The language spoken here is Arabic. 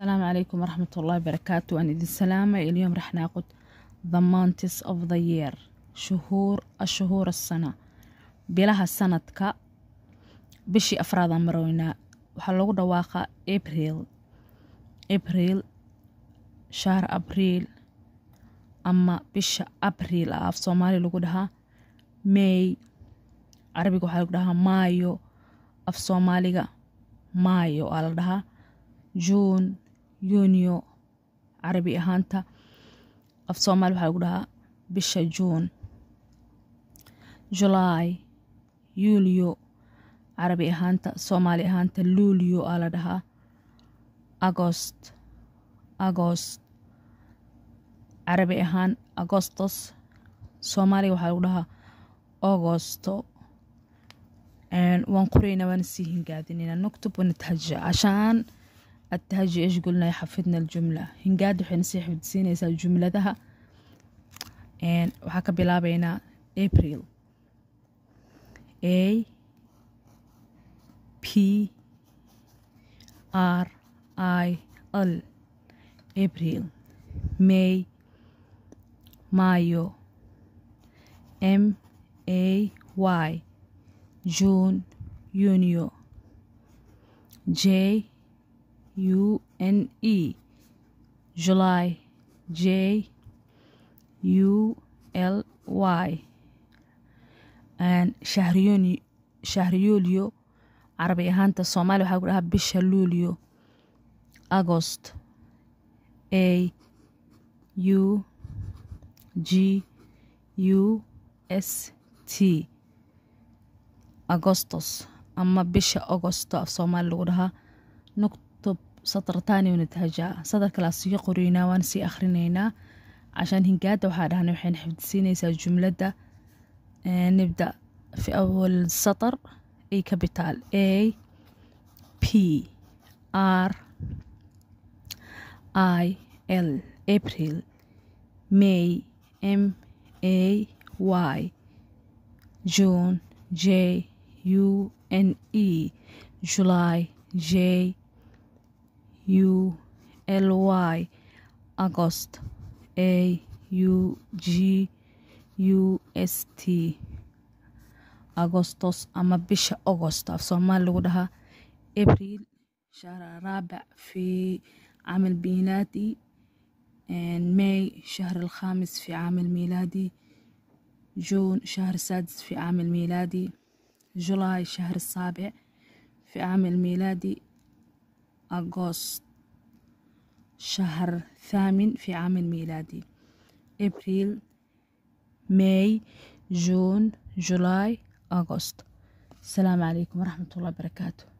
السلام عليكم ورحمة الله وبركاته أنا دي السلامة اليوم رح ناخد The months of the year شهور الشهور السنة بلها السنة كا بشي أفراد مروينا وحلوق دواقة إبريل إبريل شهر أبريل أما بشا أبريل أف سومالي لقودها ماي عربي وحلوق دها مايو أف سوماليغا مايو ألدها جون yunio carabi ahaanta af soomaali waxaa lagu dhahaa bisha juun julaay yuuliyo carabi ahaanta soomaali ahaanta luulio aa la dhahaa agost agost carabi ahaan agostos soomaaliga waxaa lagu dhahaa ogosto waan qoraynaa waana sii hingaadinayna noctub ashaan التهجي إيش قلنا يحفظنا الجملة هنقاد وحين بتسيني إيسا الجملة دها and وحكا بينا April A P R I L April May Mayo M A Y June Junio J U N E, July, J U L Y, and shahriyoni shahriyooliyo carabi ahaanta soomaali waxaa ku dhahaa bisha luuliyo agost a u g u s t agostos ama bisha agosto af soomaali lagu dhahaa سطر تاني ونتهجا سطر كلاسيو قرينا وانسي أخرينينا عشان هنقاد وحادهنا وحين الجملة دا آه، نبدأ في أول سطر أي كابيتال A P R I L April May M A Y June J U N E July J U L Y August A U G U S T أغسطس أما بشا أغسطس في صومال لغدها إبريل شهر الرابع في عام الميلادي ماي شهر الخامس في عام الميلادي جون شهر السادس في عام الميلادي جولاي شهر السابع في عام الميلادي أغسطس شهر ثامن في عام الميلادي أبريل ماي جون جولاي أغسطس السلام عليكم ورحمة الله وبركاته